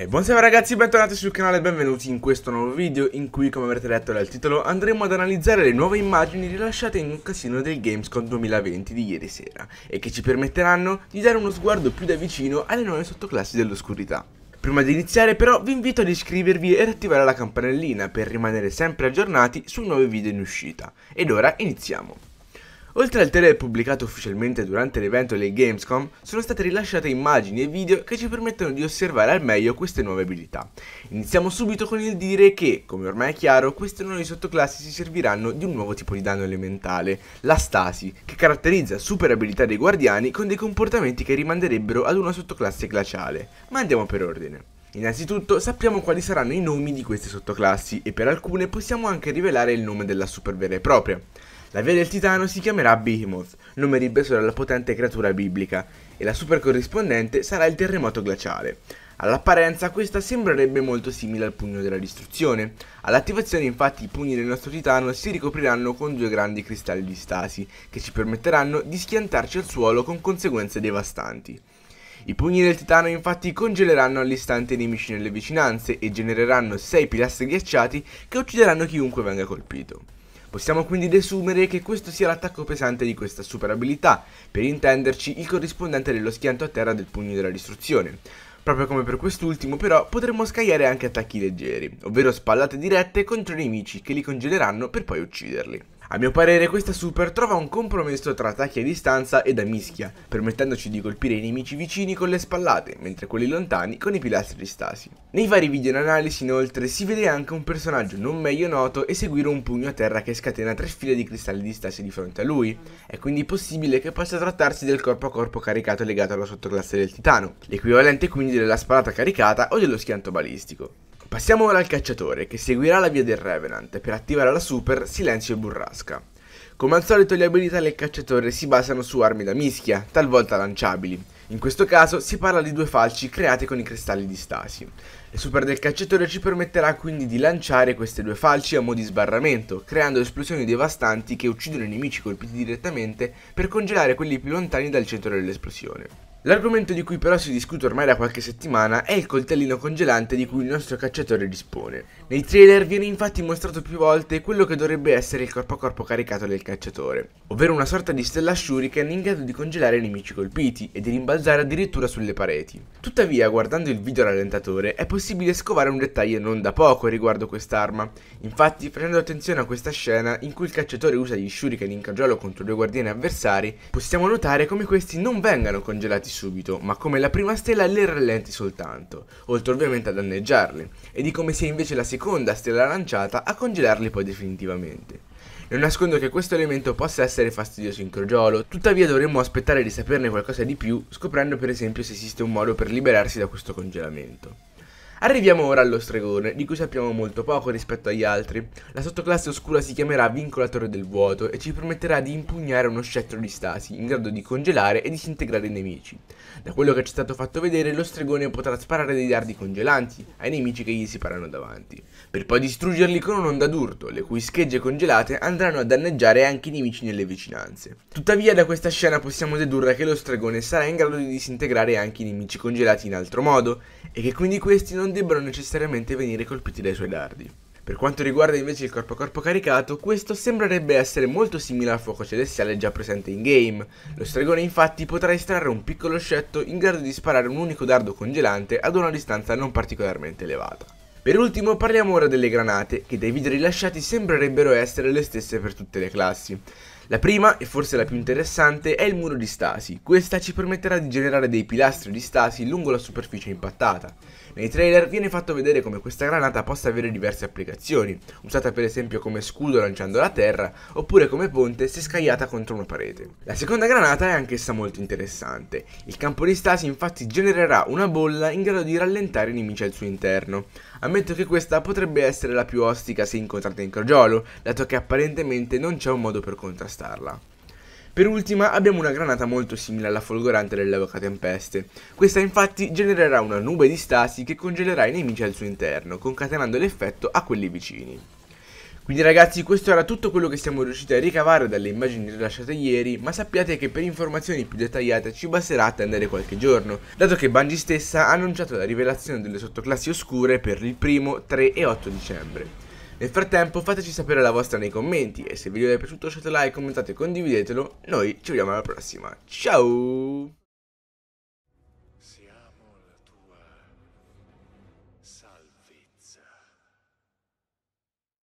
E buonasera ragazzi, bentornati sul canale e benvenuti in questo nuovo video in cui, come avrete letto dal titolo, andremo ad analizzare le nuove immagini rilasciate in un casino del Gamescom 2020 di ieri sera e che ci permetteranno di dare uno sguardo più da vicino alle nuove sottoclassi dell'oscurità. Prima di iniziare però vi invito ad iscrivervi e ad attivare la campanellina per rimanere sempre aggiornati sui nuovi video in uscita. Ed ora iniziamo! Oltre al trailer pubblicato ufficialmente durante l'evento dei Gamescom, sono state rilasciate immagini e video che ci permettono di osservare al meglio queste nuove abilità. Iniziamo subito con il dire che, come ormai è chiaro, queste nuove sottoclassi si serviranno di un nuovo tipo di danno elementale, la stasi, che caratterizza super abilità dei guardiani con dei comportamenti che rimanderebbero ad una sottoclasse glaciale. Ma andiamo per ordine. Innanzitutto sappiamo quali saranno i nomi di queste sottoclassi e per alcune possiamo anche rivelare il nome della super vera e propria. La via del titano si chiamerà Behemoth, nome ribeso dalla potente creatura biblica, e la super corrispondente sarà il terremoto glaciale. All'apparenza questa sembrerebbe molto simile al pugno della distruzione. All'attivazione infatti i pugni del nostro titano si ricopriranno con due grandi cristalli di stasi, che ci permetteranno di schiantarci al suolo con conseguenze devastanti. I pugni del titano infatti congeleranno all'istante i nemici nelle vicinanze e genereranno 6 pilastri ghiacciati che uccideranno chiunque venga colpito. Possiamo quindi desumere che questo sia l'attacco pesante di questa super abilità, per intenderci il corrispondente dello schianto a terra del pugno della distruzione. Proprio come per quest'ultimo però potremmo scagliare anche attacchi leggeri, ovvero spallate dirette contro i nemici che li congeleranno per poi ucciderli. A mio parere questa super trova un compromesso tra attacchi a distanza ed a mischia, permettendoci di colpire i nemici vicini con le spallate, mentre quelli lontani con i pilastri di stasi. Nei vari video in analisi inoltre si vede anche un personaggio non meglio noto eseguire un pugno a terra che scatena tre file di cristalli di stasi di fronte a lui, è quindi possibile che possa trattarsi del corpo a corpo caricato legato alla sottoclasse del titano, l'equivalente quindi della sparata caricata o dello schianto balistico. Passiamo ora al cacciatore, che seguirà la via del Revenant per attivare la super Silenzio e Burrasca. Come al solito le abilità del cacciatore si basano su armi da mischia, talvolta lanciabili. In questo caso si parla di due falci create con i cristalli di stasi. Le super del cacciatore ci permetterà quindi di lanciare queste due falci a mo' di sbarramento, creando esplosioni devastanti che uccidono i nemici colpiti direttamente per congelare quelli più lontani dal centro dell'esplosione. L'argomento di cui però si discute ormai da qualche settimana è il coltellino congelante di cui il nostro cacciatore dispone. Nei trailer viene infatti mostrato più volte quello che dovrebbe essere il corpo a corpo caricato del cacciatore, ovvero una sorta di stella shuriken in grado di congelare i nemici colpiti e di rimbalzare addirittura sulle pareti. Tuttavia, guardando il video rallentatore, è possibile scovare un dettaglio non da poco riguardo quest'arma. Infatti, prendendo attenzione a questa scena in cui il cacciatore usa gli shuriken in cagiolo contro due guardiani avversari, possiamo notare come questi non vengano congelati subito, ma come la prima stella le rallenti soltanto, oltre ovviamente a danneggiarle, e di come sia invece la seconda stella lanciata a congelarle poi definitivamente. Non nascondo che questo elemento possa essere fastidioso in crogiolo, tuttavia dovremmo aspettare di saperne qualcosa di più, scoprendo per esempio se esiste un modo per liberarsi da questo congelamento. Arriviamo ora allo stregone, di cui sappiamo molto poco rispetto agli altri. La sottoclasse oscura si chiamerà Vincolatore del Vuoto e ci permetterà di impugnare uno scettro di stasi, in grado di congelare e disintegrare i nemici. Da quello che ci è stato fatto vedere, lo stregone potrà sparare dei dardi congelanti ai nemici che gli si parano davanti, per poi distruggerli con un'onda d'urto, le cui schegge congelate andranno a danneggiare anche i nemici nelle vicinanze. Tuttavia da questa scena possiamo dedurre che lo stregone sarà in grado di disintegrare anche i nemici congelati in altro modo, e che quindi questi non non debbano necessariamente venire colpiti dai suoi dardi. Per quanto riguarda invece il corpo a corpo caricato, questo sembrerebbe essere molto simile al fuoco celestiale già presente in game. Lo stregone infatti potrà estrarre un piccolo scettro in grado di sparare un unico dardo congelante ad una distanza non particolarmente elevata. Per ultimo parliamo ora delle granate, che dai video rilasciati sembrerebbero essere le stesse per tutte le classi. La prima, e forse la più interessante, è il muro di stasi. Questa ci permetterà di generare dei pilastri di stasi lungo la superficie impattata. Nei trailer viene fatto vedere come questa granata possa avere diverse applicazioni, usata per esempio come scudo lanciando la terra, oppure come ponte se scagliata contro una parete. La seconda granata è anch'essa molto interessante. Il campo di stasi infatti genererà una bolla in grado di rallentare i nemici al suo interno. Ammetto che questa potrebbe essere la più ostica se incontrata in crogiolo, dato che apparentemente non c'è un modo per contrastarla contrastarla. Per ultima abbiamo una granata molto simile alla folgorante dell'evoca tempeste. Questa infatti genererà una nube di stasi che congelerà i nemici al suo interno, concatenando l'effetto a quelli vicini. Quindi ragazzi questo era tutto quello che siamo riusciti a ricavare dalle immagini rilasciate ieri, ma sappiate che per informazioni più dettagliate ci basterà attendere qualche giorno, dato che Bungie stessa ha annunciato la rivelazione delle sottoclassi oscure per il primo, 3 e 8 dicembre. Nel frattempo fateci sapere la vostra nei commenti e se il video vi è piaciuto lasciate like, commentate e condividetelo. Noi ci vediamo alla prossima. Ciao!